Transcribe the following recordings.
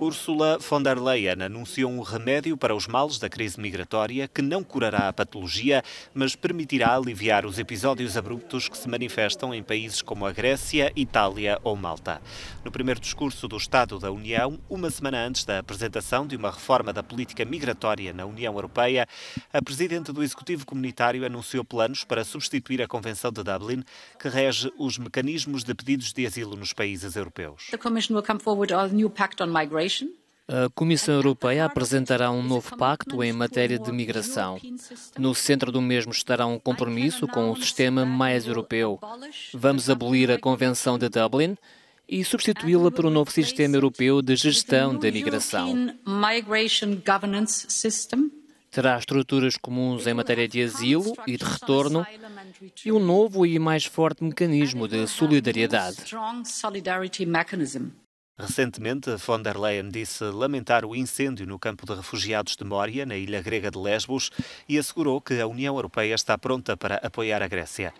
Ursula von der Leyen anunciou um remédio para os males da crise migratória que não curará a patologia, mas permitirá aliviar os episódios abruptos que se manifestam em países como a Grécia, Itália ou Malta. No primeiro discurso do Estado da União, uma semana antes da apresentação de uma reforma da política migratória na União Europeia, a presidente do Executivo Comunitário anunciou planos para substituir a Convenção de Dublin, que rege os mecanismos de pedidos de asilo nos países europeus. The a Comissão Europeia apresentará um novo pacto em matéria de migração. No centro do mesmo estará um compromisso com o sistema mais europeu. Vamos abolir a Convenção de Dublin e substituí-la por um novo sistema europeu de gestão da migração. Terá estruturas comuns em matéria de asilo e de retorno e um novo e mais forte mecanismo de solidariedade. Recentemente, von der Leyen disse lamentar o incêndio no campo de refugiados de Moria, na ilha grega de Lesbos, e assegurou que a União Europeia está pronta para apoiar a Grécia.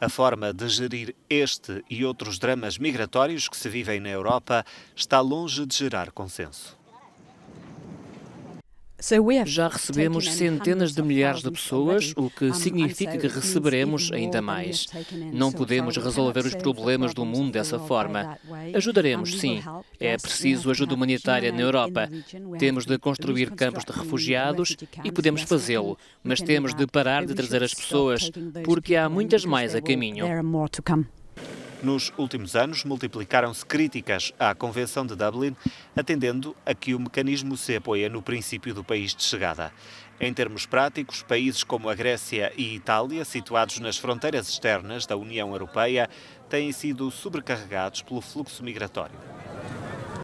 A forma de gerir este e outros dramas migratórios que se vivem na Europa está longe de gerar consenso. Já recebemos centenas de milhares de pessoas, o que significa que receberemos ainda mais. Não podemos resolver os problemas do mundo dessa forma. Ajudaremos, sim. É preciso ajuda humanitária na Europa. Temos de construir campos de refugiados e podemos fazê-lo, mas temos de parar de trazer as pessoas, porque há muitas mais a caminho. Nos últimos anos, multiplicaram-se críticas à Convenção de Dublin, atendendo a que o mecanismo se apoia no princípio do país de chegada. Em termos práticos, países como a Grécia e Itália, situados nas fronteiras externas da União Europeia, têm sido sobrecarregados pelo fluxo migratório.